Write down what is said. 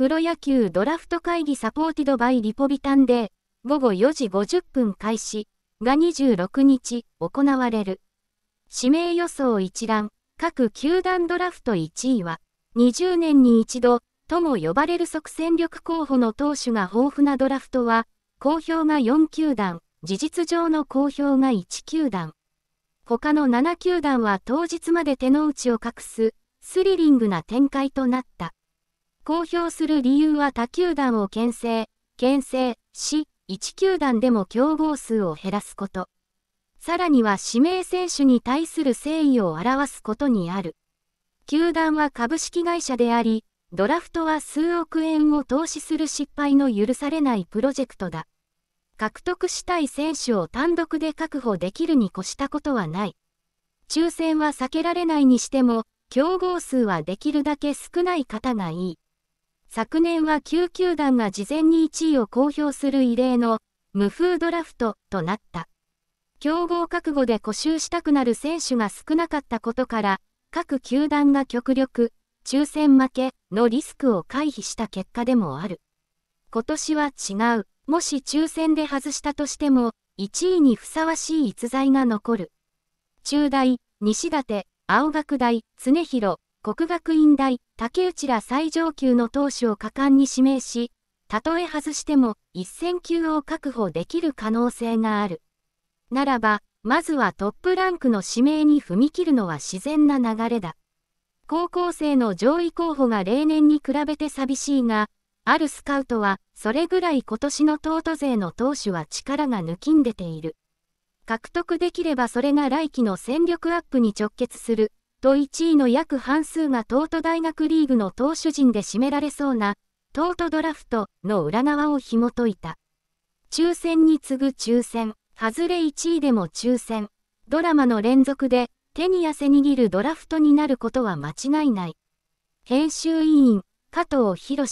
プロ野球ドラフト会議サポーティドバイリポビタンで、午後4時50分開始が26日行われる。指名予想一覧、各球団ドラフト1位は、20年に一度、とも呼ばれる即戦力候補の投手が豊富なドラフトは、公表が4球団、事実上の公表が1球団。他の7球団は当日まで手の内を隠す、スリリングな展開となった。公表する理由は他球団を牽制、牽制し、1球団でも競合数を減らすこと。さらには指名選手に対する誠意を表すことにある。球団は株式会社であり、ドラフトは数億円を投資する失敗の許されないプロジェクトだ。獲得したい選手を単独で確保できるに越したことはない。抽選は避けられないにしても、競合数はできるだけ少ない方がいい。昨年は9球団が事前に1位を公表する異例の無風ドラフトとなった。競合覚悟で固集したくなる選手が少なかったことから、各球団が極力、抽選負けのリスクを回避した結果でもある。今年は違う。もし抽選で外したとしても、1位にふさわしい逸材が残る。中大、西舘、青学大、常広、国学院大、竹内ら最上級の投手を果敢に指名し、たとえ外しても1000球を確保できる可能性がある。ならば、まずはトップランクの指名に踏み切るのは自然な流れだ。高校生の上位候補が例年に比べて寂しいが、あるスカウトは、それぐらい今年の東都勢の投手は力が抜きんでている。獲得できればそれが来季の戦力アップに直結すると1位の約半数が東都大学リーグの投手陣で占められそうな、東都ドラフトの裏側を紐解いた。抽選に次ぐ抽選、外れ1位でも抽選、ドラマの連続で手に汗握るドラフトになることは間違いない。編集委員、加藤博